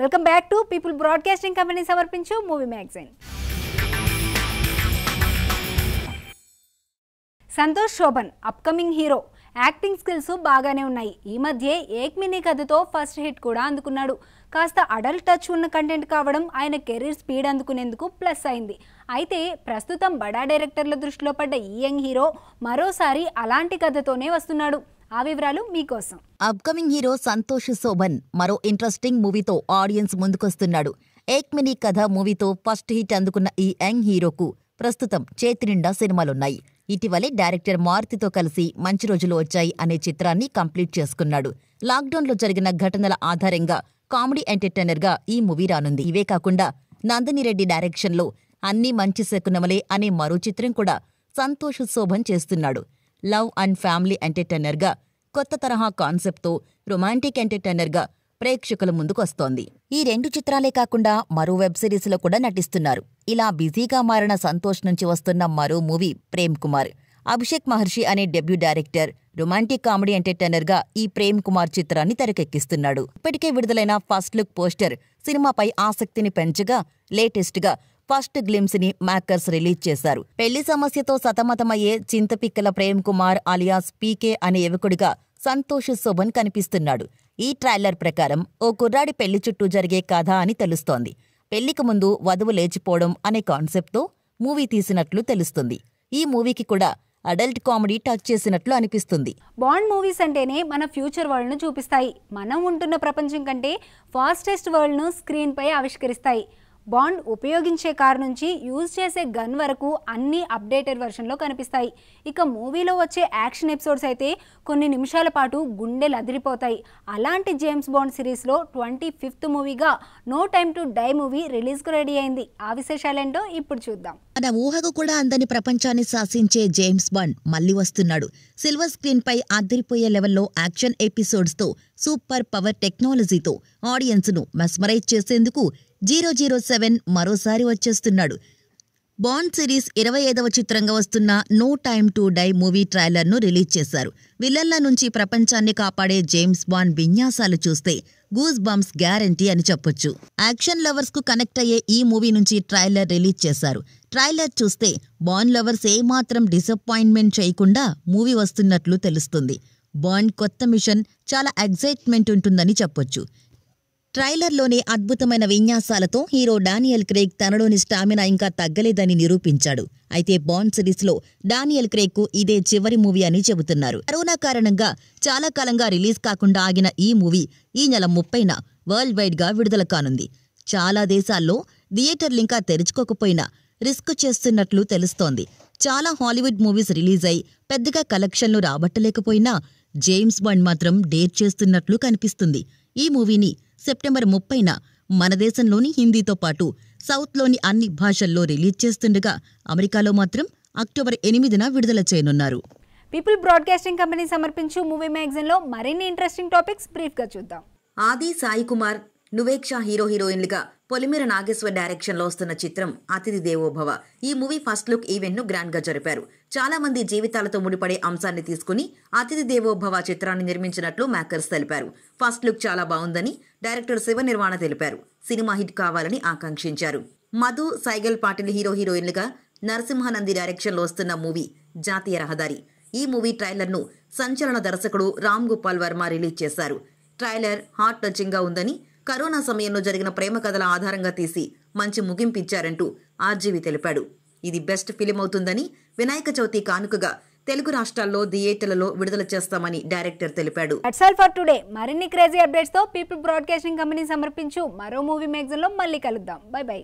welcome back to people broadcasting company సమర్పించు movie magazine Santosh Sobhan upcoming hero acting skills బాగానే ఉన్నాయి ఈ మధ్యే మినీ కథతో ఫస్ట్ హిట్ కూడా అందుకున్నాడు కాస్త అడల్ట్ టచ్ ఉన్న కంటెంట్ కావడం ఆయన కెరీర్ స్పీడ్ అందుకునేందుకు ప్లస్ అయింది అయితే ప్రస్తుతం బడా డైరెక్టర్ల దృష్టిలో పడ్డ ఈ యంగ్ హీరో మరోసారి అలాంటి కథతోనే వస్తున్నాడు ఆ వివరాలు మీకోసం అప్కమింగ్ హీరో సంతోష్ శోభన్ మరో ఇంట్రెస్టింగ్ మూవీతో ఆడియన్స్ ముందుకొస్తున్నాడు ఏక్మినీ కథ మూవీతో ఫస్ట్ హిట్ అందుకున్న ఈ యంగ్ హీరోకు ప్రస్తుతం చేతి నిండా సినిమాలున్నాయి ఇటీవలే డైరెక్టర్ మారుతితో కలిసి మంచి రోజులు వచ్చాయి అనే చిత్రాన్ని కంప్లీట్ చేసుకున్నాడు లాక్డౌన్లో జరిగిన ఘటనల ఆధారంగా కామెడీ ఎంటర్టైనర్గా ఈ మూవీ రానుంది ఇవే కాకుండా నందినిరెడ్డి డైరెక్షన్లో అన్ని మంచి శకునమలే అనే మరో చిత్రం కూడా సంతోష్ శోభన్ చేస్తున్నాడు లవ్ అండ్ ఫ్యామిలీ ఎంటర్టైనర్గా కొత్త తరహా కాన్సెప్ట్తో రొమాంటిక్ ఎంటర్టైనర్గా ప్రేక్షకుల ముందుకొస్తోంది ఈ రెండు చిత్రాలే కాకుండా మరో వెబ్ సిరీస్లో కూడా నటిస్తున్నారు ఇలా బిజీగా మారిన సంతోష్ నుంచి వస్తున్న మరో మూవీ ప్రేమ్ కుమార్ అభిషేక్ మహర్షి అనే డెబ్యూ డైరెక్టర్ రొమాంటిక్ కామెడీ ఎంటర్టైనర్గా ఈ ప్రేమ్ కుమార్ చిత్రాన్ని తెరకెక్కిస్తున్నాడు ఇప్పటికే విడుదలైన ఫస్ట్ లుక్ పోస్టర్ సినిమాపై ఆసక్తిని పెంచగా లేటెస్ట్గా ఫస్ట్ గ్లిమ్స్ ని మ్యాకర్స్ రిలీజ్ చేశారు పెళ్లి సమస్యతో సతమతమయ్యే చింతపిక్కల ప్రేమ్ కుమార్ అలియాస్ పీకే అనే యువకుడిగా సంతోష్ శోభన్ కనిపిస్తున్నాడు ఈ ట్రైలర్ ప్రకారం ఓ కుర్రాడి పెళ్లి చుట్టూ జరిగే కథ అని తెలుస్తోంది పెళ్లికి ముందు వధువు లేచిపోవడం అనే కాన్సెప్ట్తో మూవీ తీసినట్లు తెలుస్తుంది ఈ మూవీకి కూడా అడల్ట్ కామెడీ టచ్ చేసినట్లు అనిపిస్తుంది బాండ్ మూవీస్ అంటేనే మన ఫ్యూచర్ వరల్డ్ను చూపిస్తాయి మనం ఉంటున్న ప్రపంచం కంటే ఫాస్టెస్ట్ వరల్డ్ను స్క్రీన్పై ఆవిష్కరిస్తాయి బాండ్ ఉపయోగించే కార్ నుంచి యూజ్ చేసే గన్ వరకు అన్ని అప్డేటెడ్ వెర్షన్లో కనిపిస్తాయి ఇక మూవీలో వచ్చే యాక్షన్ ఎపిసోడ్స్ అయితే కొన్ని నిమిషాల పాటు గుండెలు అదిరిపోతాయి అలాంటి జేమ్స్ బాండ్ సిరీస్లో ట్వంటీ ఫిఫ్త్ మూవీగా no time to die movie రిలీజ్కు రెడీ అయింది ఆ విశేషాలేంటో ఇప్పుడు చూద్దాం మన ఊహకు కూడా అందని ప్రపంచాన్ని శాసించే జేమ్స్ బాండ్ మళ్ళీ వస్తున్నాడు సిల్వర్ స్క్రీన్పై అదిరిపోయే లెవెల్లో యాక్షన్ ఎపిసోడ్స్తో సూపర్ పవర్ టెక్నాలజీతో ఆడియన్స్ను మెస్మరైజ్ చేసేందుకు జీరో జీరో సెవెన్ మరోసారి వచ్చేస్తున్నాడు బాండ్ సిరీస్ ఇరవై ఐదవ చిత్రంగా వస్తున్న no time to die movie ట్రైలర్ను రిలీజ్ చేశారు విలన్ల నుంచి ప్రపంచాన్ని కాపాడే జేమ్స్ బాండ్ విన్యాసాలు చూస్తే గూస్ బంప్స్ గ్యారంటీ అని చెప్పొచ్చు యాక్షన్ లవర్స్ కు కనెక్ట్ అయ్యే ఈ మూవీ నుంచి ట్రైలర్ రిలీజ్ చేశారు ట్రైలర్ చూస్తే బాండ్ లవర్స్ ఏమాత్రం డిసప్పాయింట్మెంట్ చేయకుండా మూవీ వస్తున్నట్లు తెలుస్తుంది బాండ్ కొత్త మిషన్ చాలా ఎగ్జైట్మెంట్ ఉంటుందని చెప్పొచ్చు ట్రైలర్లోనే అద్భుతమైన విన్యాసాలతో హీరో డానియల్ క్రేగ్ తనలోని స్టామినా ఇంకా తగ్గలేదని నిరూపించాడు అయితే బాండ్ సిరీస్లో డానియల్ క్రేగ్కు ఇదే చివరి మూవీ అని చెబుతున్నారు కరోనా కారణంగా చాలా కాలంగా రిలీజ్ కాకుండా ఆగిన ఈ మూవీ ఈ నెల ముప్పైన వరల్డ్ వైడ్గా విడుదల కానుంది చాలా దేశాల్లో థియేటర్లు ఇంకా తెరుచుకోకపోయినా రిస్క్ చేస్తున్నట్లు తెలుస్తోంది చాలా హాలీవుడ్ మూవీస్ రిలీజ్ అయి పెద్దగా కలెక్షన్లు రాబట్టలేకపోయినా జేమ్స్ బాండ్ మాత్రం డేట్ చేస్తున్నట్లు కనిపిస్తుంది ఈ మూవీని సెప్టెంబర్ ముప్పైన మన దేశంలోని హిందీతో పాటు సౌత్లోని అన్ని భాషల్లో రిలీజ్ చేస్తుండగా అమెరికాలో మాత్రం అక్టోబర్ ఎనిమిదిన విడుదల చేయనున్నారు పీపుల్ బ్రాడ్కాస్టింగ్ కంపెనీ సమర్పించు మూవీ లో మరిన్ని ఇంట్రెస్టింగ్ టాపిక్స్ బ్రీఫ్గా చూద్దాం ఆది సాయి కుమార్ నువేక్షా హీరో హీరోయిన్లుగా పొలిమేర నాగేశ్వర్ డైరెక్షన్ లో వస్తున్న చిత్రం అతిథి దేవోభవ ఈ మూవీ ఫస్ట్ లుక్ ఈవెంట్ను గ్రాండ్గా జరిపారు చాలా మంది జీవితాలతో ముడిపడే అంశాన్ని తీసుకుని అతిథి దేవోభవ చిత్రాన్ని నిర్మించినట్లు మేకర్స్ తెలిపారు ఫస్ట్ లుక్ చాలా బాగుందని డైరెక్టర్ శివ నిర్వాణ తెలిపారు సినిమా హిట్ కావాలని ఆకాంక్షించారు మధు సైగల్ పాటిల్ హీరో హీరోయిన్లుగా నరసింహానంది డైరెక్షన్ లో వస్తున్న మూవీ జాతీయ రహదారి ఈ మూవీ ట్రైలర్ను సంచలన దర్శకుడు రామ్ గోపాల్ వర్మ రిలీజ్ చేశారు ట్రైలర్ హార్ట్ టచింగ్ గా ఉందని కరోనా సమయంలో జరిగిన ప్రేమ కథల ఆధారంగా తీసి మంచి ముగింపిచ్చారంటూ ఆర్జీవి తెలిపాడు ఇది బెస్ట్ ఫిలిం అవుతుందని వినాయక చవితి కానుకగా తెలుగు రాష్ట్రాల్లో థియేటర్లలో విడుదల చేస్తామని డైరెక్టర్ తెలిపాడు ఫర్ టుడే మరిన్ని క్రేజీ అప్డేట్స్ తో పీపుల్ బ్రాడ్కాస్టింగ్ కంపెనీ సమర్పించు మరో మూవీ మ్యాగజైన్ లో మళ్ళీ కలుద్దాం బై బై